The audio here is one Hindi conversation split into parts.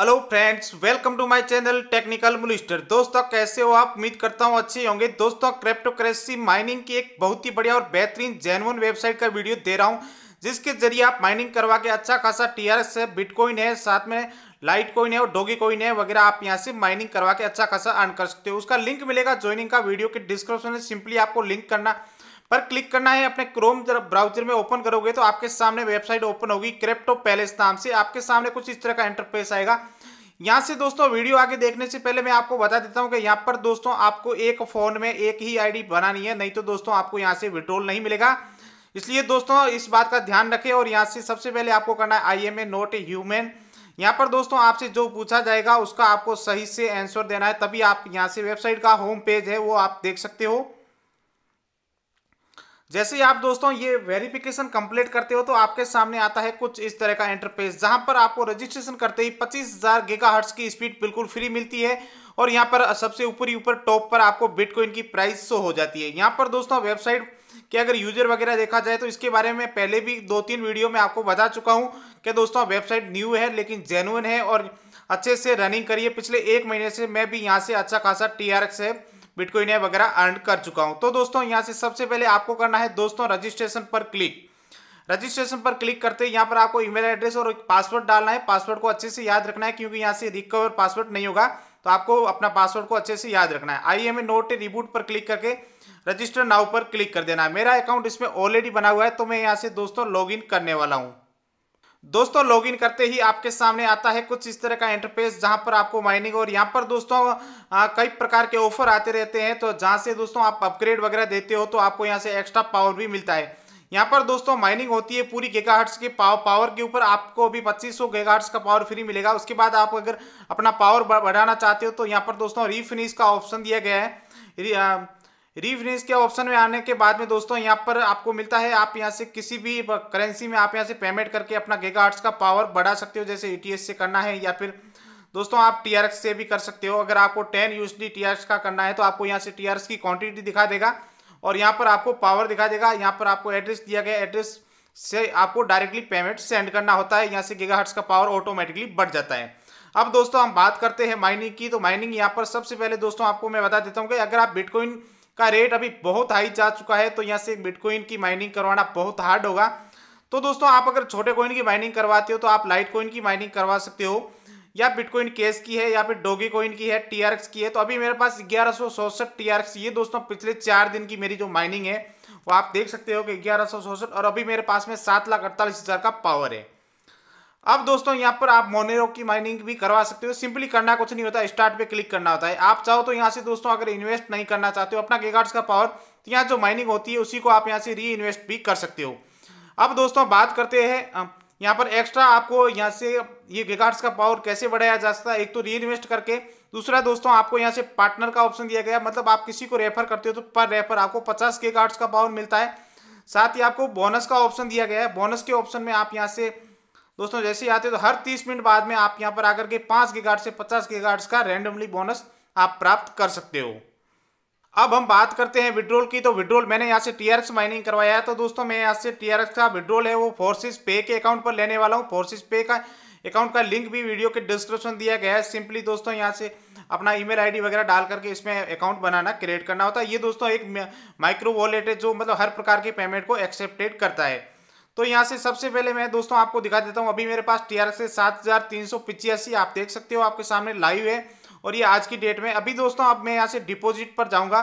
hello friends welcome to my channel Technical Minister दोस्तों कैसे हो आप उम्मीद करता हूं अच्छे होंगे दोस्तों क्रिप्टो करेंसी माइनिंग की एक बहुत ही बढ़िया और बेहतरीन जेनवन वेबसाइट का वीडियो दे रहा हूं जिसके जरिए आप माइनिंग करवा के अच्छा खासा टीआरएस है बिटकॉइन है साथ में लाइट कॉइन है और डोगी कॉइन है वगैरह आप यहाँ से माइनिंग करवा के अच्छा खासा अर्न कर सकते हो उसका लिंक मिलेगा ज्वाइनिंग का वीडियो के डिस्क्रिप्शन में सिंपली आपको लिंक करना पर क्लिक करना है अपने क्रोम ब्राउजर में ओपन करोगे तो आपके सामने वेबसाइट ओपन होगी क्रिप्टो पैलेस नाम से आपके सामने कुछ इस तरह का इंटरफेस आएगा यहाँ से दोस्तों वीडियो आगे देखने से पहले मैं आपको बता देता हूँ कि यहाँ पर दोस्तों आपको एक फ़ोन में एक ही आईडी बनानी है नहीं तो दोस्तों आपको यहाँ से विड्रोल नहीं मिलेगा इसलिए दोस्तों इस बात का ध्यान रखें और यहाँ से सबसे पहले आपको करना है I am a not a human यहाँ पर दोस्तों आपसे जो पूछा जाएगा उसका आपको सही से आंसर देना है तभी आप यहाँ से वेबसाइट का होम पेज है वो आप देख सकते हो जैसे ही आप दोस्तों ये वेरिफिकेशन कंप्लीट करते हो तो आपके सामने आता है कुछ इस तरह का इंटरफेस जहां पर आपको रजिस्ट्रेशन करते ही 25,000 गीगाहर्ट्ज की स्पीड बिल्कुल फ्री मिलती है और यहां पर सबसे ऊपरी ऊपर टॉप पर आपको बिटकॉइन की प्राइस शो हो जाती है यहां पर दोस्तों वेबसाइट कि अगर यूजर वगैरह देखा जाए तो इसके बारे में पहले भी दो तीन वीडियो में आपको बता चुका हूँ कि दोस्तों वेबसाइट न्यू है लेकिन जेनुअन है और अच्छे से रनिंग करिए पिछले एक महीने से मैं भी यहाँ से अच्छा खासा टी है बिटकॉइन वगैरह अर्न कर चुका हूं तो दोस्तों यहाँ से सबसे पहले आपको करना है दोस्तों रजिस्ट्रेशन पर क्लिक रजिस्ट्रेशन पर क्लिक करते हैं यहाँ पर आपको ईमेल एड्रेस और पासवर्ड डालना है पासवर्ड को अच्छे से याद रखना है क्योंकि यहाँ से रिकवर पासवर्ड नहीं होगा तो आपको अपना पासवर्ड को अच्छे से याद रखना है I am a not robot पर क्लिक करके रजिस्टर नाउ पर क्लिक कर देना है मेरा अकाउंट इसमें ऑलरेडी बना हुआ है तो मैं यहाँ से दोस्तों लॉग करने वाला हूँ दोस्तों लॉगिन करते ही आपके सामने आता है कुछ इस तरह का इंटरफेस जहां पर आपको माइनिंग और यहां पर दोस्तों आ, कई प्रकार के ऑफर आते रहते हैं तो जहां से दोस्तों आप अपग्रेड वगैरह देते हो तो आपको यहां से एक्स्ट्रा पावर भी मिलता है यहाँ पर दोस्तों माइनिंग होती है पूरी गेगाहर्ट्स के पाव, पावर के ऊपर आपको अभी पच्चीस सौ का पावर फ्री मिलेगा उसके बाद आप अगर अपना पावर बढ़ाना चाहते हो तो यहाँ पर दोस्तों रीफिनिश का ऑप्शन दिया गया है रीफिनेंस के ऑप्शन में आने के बाद में दोस्तों यहाँ पर आपको मिलता है आप यहाँ से किसी भी करेंसी में आप यहाँ से पेमेंट करके अपना गीगा का पावर बढ़ा सकते हो जैसे ई e से करना है या फिर दोस्तों आप टी से भी कर सकते हो अगर आपको टेन यू डी का करना है तो आपको यहाँ से टी की क्वांटिटी दिखा देगा और यहाँ पर आपको पावर दिखा देगा यहाँ पर आपको एड्रेस दिया गया एड्रेस से आपको डायरेक्टली पेमेंट सेंड करना होता है यहाँ से गेगा का पावर ऑटोमेटिकली बढ़ जाता है अब दोस्तों हम बात करते हैं माइनिंग की तो माइनिंग यहाँ पर सबसे पहले दोस्तों आपको मैं बता देता हूँ कि अगर आप बिटकॉइन का रेट अभी बहुत हाई जा चुका है तो यहाँ से बिटकॉइन की माइनिंग करवाना बहुत हार्ड होगा तो दोस्तों आप अगर छोटे कॉइन की माइनिंग करवाते हो तो आप लाइट कॉइन की माइनिंग करवा सकते हो या बिटकॉइन केस की है या फिर डोगी कॉइन की है टीआरएक्स की है तो अभी मेरे पास ग्यारह सौ सौसठ टीआरएक्स ये दोस्तों पिछले चार दिन की मेरी जो माइनिंग है वो आप देख सकते हो कि ग्यारह सौ सौसठ और अभी मेरे पास में सात लाख अड़तालीस हज़ार का पावर है अब दोस्तों यहाँ पर आप मोनेरो की माइनिंग भी करवा सकते हो सिंपली करना कुछ नहीं होता स्टार्ट पे क्लिक करना होता है आप चाहो तो यहाँ से दोस्तों अगर इन्वेस्ट नहीं करना चाहते हो अपना गेगार्ड्स का पावर तो यहाँ जो माइनिंग होती है उसी को आप यहाँ से री इन्वेस्ट भी कर सकते हो अब दोस्तों बात करते हैं यहाँ पर एक्स्ट्रा आपको यहाँ से ये गेगार्ड्स का पावर कैसे बढ़ाया जा सकता है एक तो री इन्वेस्ट करके दूसरा दोस्तों आपको यहाँ से पार्टनर का ऑप्शन दिया गया मतलब आप किसी को रेफर करते हो तो पर रेफर आपको पचास गेगार्ड्स का पावर मिलता है साथ ही आपको बोनस का ऑप्शन दिया गया है बोनस के ऑप्शन में आप यहाँ से दोस्तों जैसे ही आते हैं तो हर तीस मिनट बाद में आप यहाँ पर आकर के पांच के से पचास के का रैंडमली बोनस आप प्राप्त कर सकते हो अब हम बात करते हैं विड्रोल की तो विड्रोल मैंने यहाँ से टीआरएक्स माइनिंग करवाया है तो दोस्तों मैं यहाँ से टीआरएक्स का विड्रोल है वो फोर्सिस पे के अकाउंट पर लेने वाला हूँ फोर्सिस पे का अकाउंट का लिंक भी वीडियो के डिस्क्रिप्शन दिया गया है सिंपली दोस्तों यहाँ से अपना ईमेल आईडी वगैरह डाल करके इसमें अकाउंट बनाना क्रिएट करना होता है ये दोस्तों एक माइक्रो वॉलेट है जो मतलब हर प्रकार के पेमेंट को एक्सेप्टेड करता है तो यहाँ से सबसे पहले मैं दोस्तों आपको दिखा देता हूँ अभी मेरे पास टी आर एस सात हज़ार तीन सौ आप देख सकते हो आपके सामने लाइव है और ये आज की डेट में अभी दोस्तों अब मैं यहाँ से डिपॉजिट पर जाऊँगा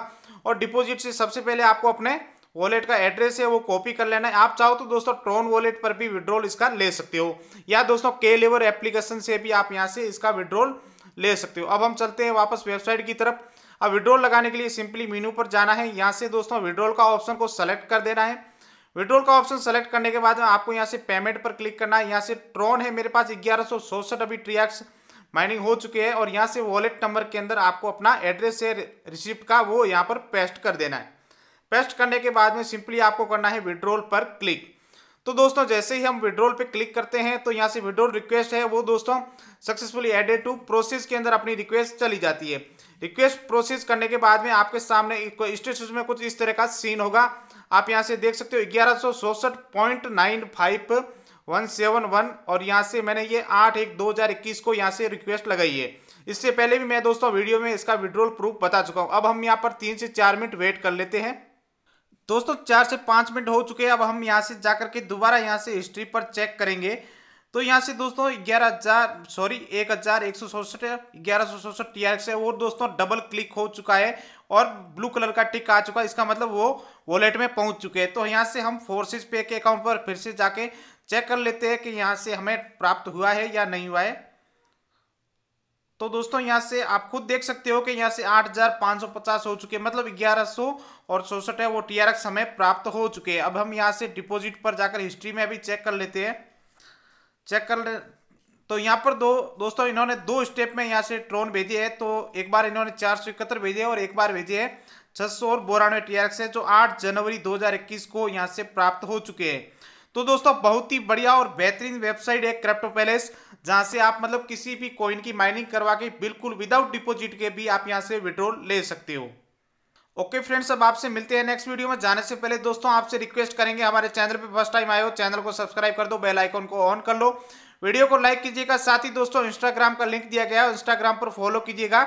और डिपॉजिट से सबसे पहले आपको अपने वॉलेट का एड्रेस है वो कॉपी कर लेना है आप चाहो तो दोस्तों ट्रोन वॉलेट पर भी विड्रॉल इसका ले सकते हो या दोस्तों के लेवर एप्लीकेशन से भी आप यहाँ से इसका विड्रॉल ले सकते हो अब हम चलते हैं वापस वेबसाइट की तरफ अब विड्रॉल लगाने के लिए सिंपली मीनू पर जाना है यहाँ से दोस्तों विड्रॉल का ऑप्शन को सेलेक्ट कर देना है विड्रोल का ऑप्शन सेलेक्ट करने के बाद में आपको यहाँ से पेमेंट पर क्लिक करना है यहाँ से ट्रॉन है मेरे पास ग्यारह अभी ट्रियाक्स माइनिंग हो चुके हैं और यहाँ से वॉलेट नंबर के अंदर आपको अपना एड्रेस है रिसिप्ट का वो यहाँ पर पेस्ट कर देना है पेस्ट करने के बाद में सिंपली आपको करना है विड्रोल पर क्लिक तो दोस्तों जैसे ही हम विड्रोल पे क्लिक करते हैं तो यहाँ से विड्रोल रिक्वेस्ट है वो दोस्तों सक्सेसफुली एडेड टू प्रोसेस के अंदर अपनी रिक्वेस्ट चली जाती है रिक्वेस्ट प्रोसेस करने के बाद में आपके सामने स्टेटस में कुछ इस तरह का सीन होगा आप यहाँ से देख सकते हो ग्यारह वन सेवन वन और यहाँ से मैंने ये आठ एक दो हज़ार इक्कीस को यहाँ से रिक्वेस्ट लगाई है इससे पहले भी मैं दोस्तों वीडियो में इसका विड्रोल प्रूफ बता चुका हूँ अब हम यहाँ पर तीन से चार मिनट वेट कर लेते हैं दोस्तों चार से पाँच मिनट हो चुके हैं अब हम यहाँ से जाकर के दोबारा यहाँ से हिस्ट्री पर चेक करेंगे तो यहाँ से दोस्तों ग्यारह हजार सॉरी एक हजार एक सौ सड़सठ ग्यारह सौ सड़सठ टी है और दोस्तों डबल क्लिक हो चुका है और ब्लू कलर का टिक आ चुका है इसका मतलब वो वॉलेट में पहुंच चुके हैं तो यहाँ से हम फोर्सेज पे के अकाउंट पर फिर से जाके चेक कर लेते हैं कि यहाँ से हमें प्राप्त हुआ है या नहीं हुआ है तो दोस्तों यहाँ से आप खुद देख सकते हो कि यहाँ से पचास हो चुके हैं मतलब सौ और सड़सठ है वो टी हमें प्राप्त हो चुके हैं अब हम यहाँ से डिपोजिट पर जाकर हिस्ट्री में भी चेक कर लेते हैं चेक कर ले तो यहाँ पर दो दोस्तों इन्होंने दो स्टेप में यहाँ से ट्रोन भेजे है तो एक बार इन्होंने चार सौ इकहत्तर भेजे और एक बार भेजे है छह सौ और बोरानवे टी है जो आठ जनवरी 2021 को यहाँ से प्राप्त हो चुके हैं तो दोस्तों बहुत ही बढ़िया और बेहतरीन वेबसाइट है क्रिप्टो पैलेस जहाँ से आप मतलब किसी भी कॉइन की माइनिंग करवा के बिल्कुल विदाउट डिपॉजिट के भी आप यहाँ से विड्रॉल ले सकते हो ओके फ्रेंड्स अब आपसे मिलते हैं नेक्स्ट वीडियो में जाने से पहले दोस्तों आपसे रिक्वेस्ट करेंगे हमारे चैनल पे फर्स्ट टाइम आए हो चैनल को सब्सक्राइब कर दो बेल आइकन को ऑन कर लो वीडियो को लाइक कीजिएगा साथ ही दोस्तों इंस्टाग्राम का लिंक दिया गया है इंस्टाग्राम पर फॉलो कीजिएगा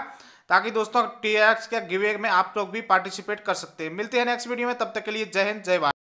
ताकि दोस्तों टी एक्स के गिवे में आप लोग भी पार्टिसिपेट कर सकते हैं मिलते हैं नेक्स्ट वीडियो में तब तक के लिए जय हिंद जय भारत